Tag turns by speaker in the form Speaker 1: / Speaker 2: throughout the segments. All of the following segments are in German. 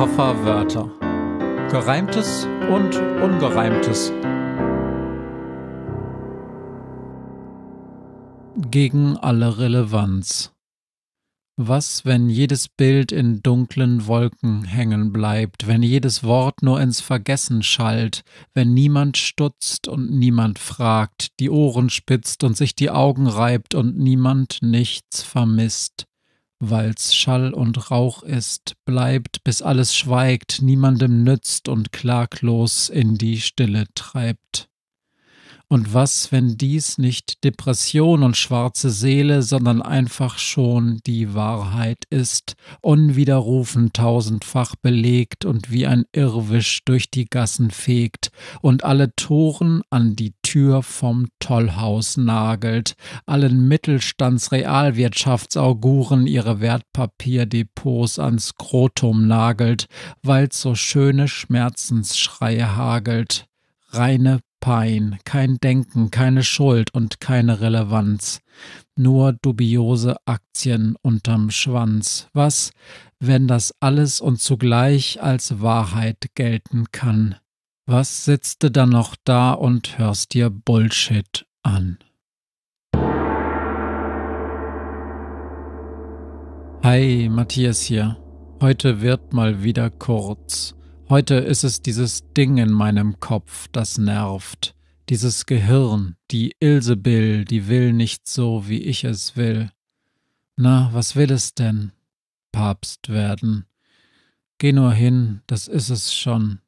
Speaker 1: Kofferwörter. Gereimtes und Ungereimtes. Gegen alle Relevanz. Was, wenn jedes Bild in dunklen Wolken hängen bleibt, wenn jedes Wort nur ins Vergessen schallt, wenn niemand stutzt und niemand fragt, die Ohren spitzt und sich die Augen reibt und niemand nichts vermisst? weil's Schall und Rauch ist, bleibt, bis alles schweigt, niemandem nützt und klaglos in die Stille treibt. Und was, wenn dies nicht Depression und schwarze Seele, sondern einfach schon die Wahrheit ist, unwiderrufen tausendfach belegt und wie ein Irrwisch durch die Gassen fegt und alle Toren an die Tür vom Tollhaus nagelt, allen Mittelstandsrealwirtschaftsauguren ihre Wertpapierdepots ans Krotum nagelt, weil so schöne Schmerzensschreie hagelt. Reine Pein, kein Denken, keine Schuld und keine Relevanz. Nur dubiose Aktien unterm Schwanz. Was, wenn das alles und zugleich als Wahrheit gelten kann? Was sitzt du dann noch da und hörst dir Bullshit an? Hi, Matthias hier. Heute wird mal wieder kurz. Heute ist es dieses Ding in meinem Kopf, das nervt. Dieses Gehirn, die Ilsebill, die will nicht so, wie ich es will. Na, was will es denn? Papst werden. Geh nur hin, das ist es schon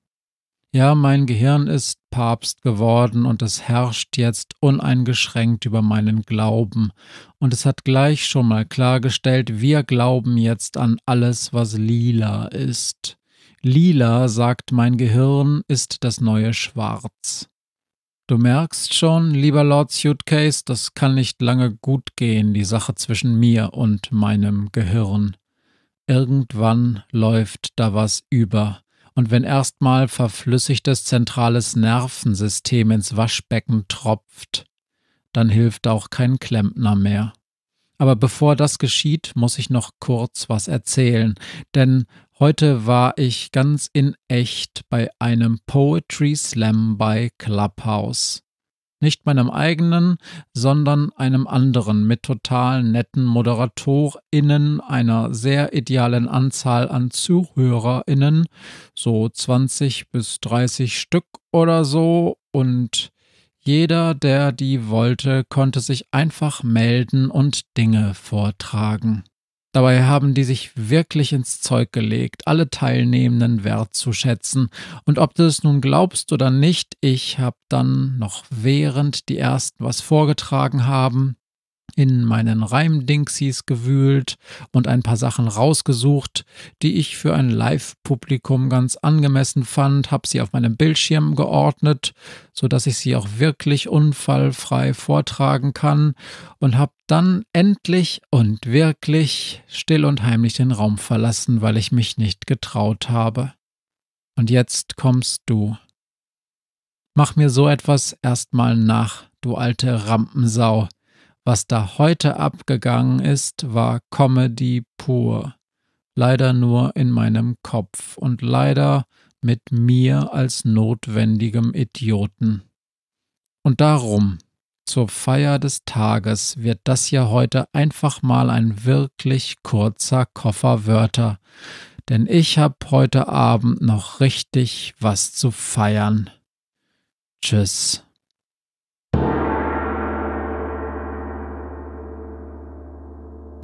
Speaker 1: ja, mein Gehirn ist Papst geworden und es herrscht jetzt uneingeschränkt über meinen Glauben. Und es hat gleich schon mal klargestellt, wir glauben jetzt an alles, was lila ist. Lila, sagt mein Gehirn, ist das neue Schwarz. Du merkst schon, lieber Lord Suitcase, das kann nicht lange gut gehen, die Sache zwischen mir und meinem Gehirn. Irgendwann läuft da was über und wenn erstmal verflüssigtes zentrales Nervensystem ins Waschbecken tropft, dann hilft auch kein Klempner mehr. Aber bevor das geschieht, muss ich noch kurz was erzählen, denn heute war ich ganz in echt bei einem Poetry Slam bei Clubhouse. Nicht meinem eigenen, sondern einem anderen mit total netten ModeratorInnen, einer sehr idealen Anzahl an ZuhörerInnen, so 20 bis 30 Stück oder so und jeder, der die wollte, konnte sich einfach melden und Dinge vortragen. Dabei haben die sich wirklich ins Zeug gelegt, alle Teilnehmenden wertzuschätzen. Und ob du es nun glaubst oder nicht, ich habe dann noch während die ersten was vorgetragen haben, in meinen Reimdingsies gewühlt und ein paar Sachen rausgesucht, die ich für ein Live-Publikum ganz angemessen fand, habe sie auf meinem Bildschirm geordnet, sodass ich sie auch wirklich unfallfrei vortragen kann und habe dann endlich und wirklich still und heimlich den Raum verlassen, weil ich mich nicht getraut habe. Und jetzt kommst du. Mach mir so etwas erstmal nach, du alte Rampensau. Was da heute abgegangen ist, war Comedy pur. Leider nur in meinem Kopf und leider mit mir als notwendigem Idioten. Und darum, zur Feier des Tages wird das ja heute einfach mal ein wirklich kurzer Koffer Wörter, denn ich hab heute Abend noch richtig was zu feiern. Tschüss.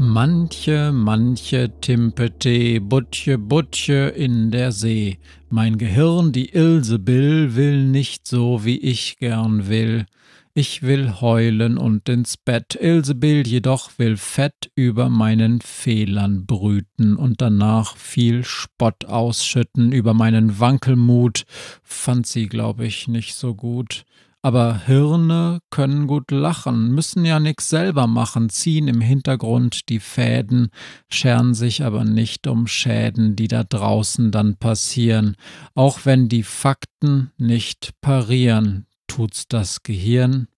Speaker 1: Manche, manche Timpete, Butche, Butche in der See. Mein Gehirn, die Ilsebill, will nicht so, wie ich gern will. Ich will heulen und ins Bett. Ilsebill jedoch will fett über meinen Fehlern brüten und danach viel Spott ausschütten über meinen Wankelmut. Fand sie, glaube ich, nicht so gut. Aber Hirne können gut lachen, müssen ja nichts selber machen, ziehen im Hintergrund die Fäden, scheren sich aber nicht um Schäden, die da draußen dann passieren. Auch wenn die Fakten nicht parieren, tut's das Gehirn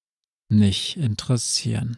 Speaker 1: nicht interessieren.